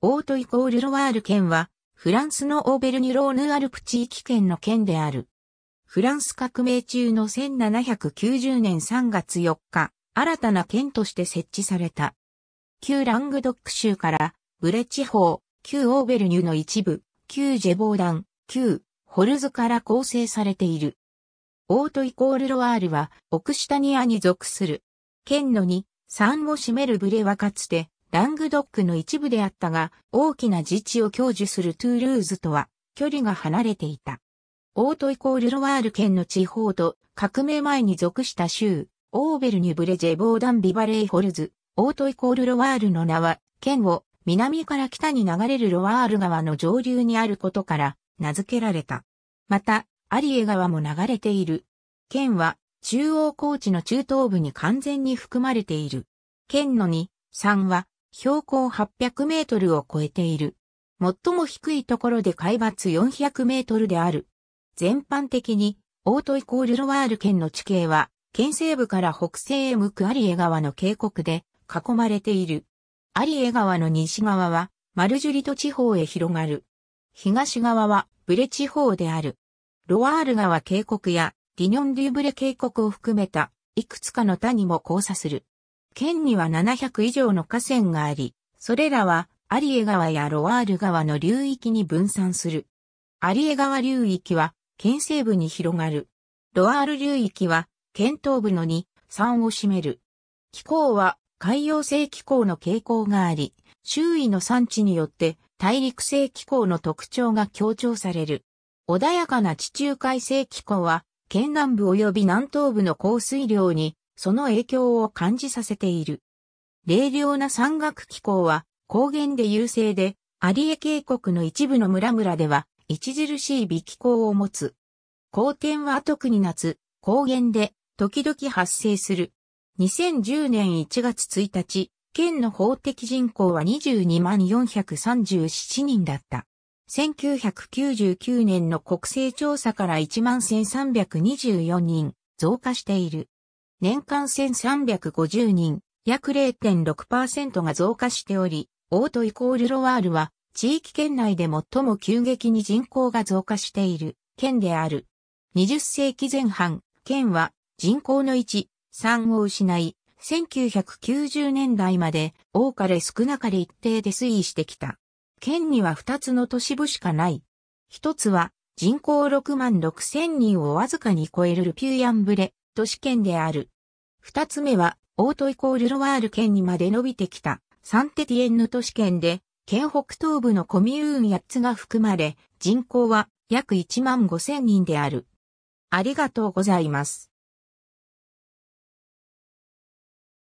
オートイコールロワール県は、フランスのオーベルニュローヌアルプ地域県の県である。フランス革命中の1790年3月4日、新たな県として設置された。旧ラングドック州から、ブレ地方、旧オーベルニュの一部、旧ジェボーダン、旧ホルズから構成されている。オートイコールロワールは、オクシタニアに属する。県の2、3を占めるブレはかつて、ラングドックの一部であったが、大きな自治を享受するトゥールーズとは、距離が離れていた。オートイコールロワール県の地方と、革命前に属した州、オーベルニュブレジェボーダンビバレーホルズ、オートイコールロワールの名は、県を南から北に流れるロワール川の上流にあることから名付けられた。また、アリエ川も流れている。県は中央高地の中東部に完全に含まれている。県の2、3は標高800メートルを超えている。最も低いところで海抜400メートルである。全般的に、オートイコールロワール県の地形は、県西部から北西へ向くアリエ川の渓谷で囲まれている。アリエ川の西側は、マルジュリト地方へ広がる。東側は、ブレ地方である。ロワール川渓谷や、リニョン・デューブレ渓谷を含めた、いくつかの谷も交差する。県には700以上の河川があり、それらはアリエ川やロワール川の流域に分散する。アリエ川流域は県西部に広がる。ロワール流域は県東部の2、3を占める。気候は海洋性気候の傾向があり、周囲の産地によって大陸性気候の特徴が強調される。穏やかな地中海性気候は、県南部及び南東部の降水量にその影響を感じさせている。冷涼な山岳気候は高原で優勢で、有江渓谷の一部の村々では著しい微気候を持つ。高天は特に夏、高原で時々発生する。2010年1月1日、県の法的人口は22万437人だった。1999年の国勢調査から1万1324人増加している。年間1350人、約0.6%が増加しており、オートイコールロワールは、地域圏内で最も急激に人口が増加している、県である。20世紀前半、県は人口の1、3を失い、1990年代まで多かれ少なかれ一定で推移してきた。県には2つの都市部しかない。1つは人口6万6千人をわずかに超えるルピューヤンブレ、都市圏である。二つ目は、オートイコールロワール県にまで伸びてきた、サンテティエンヌ都市圏で、県北東部のコミューン8つが含まれ、人口は約1万5千人である。ありがとうございます。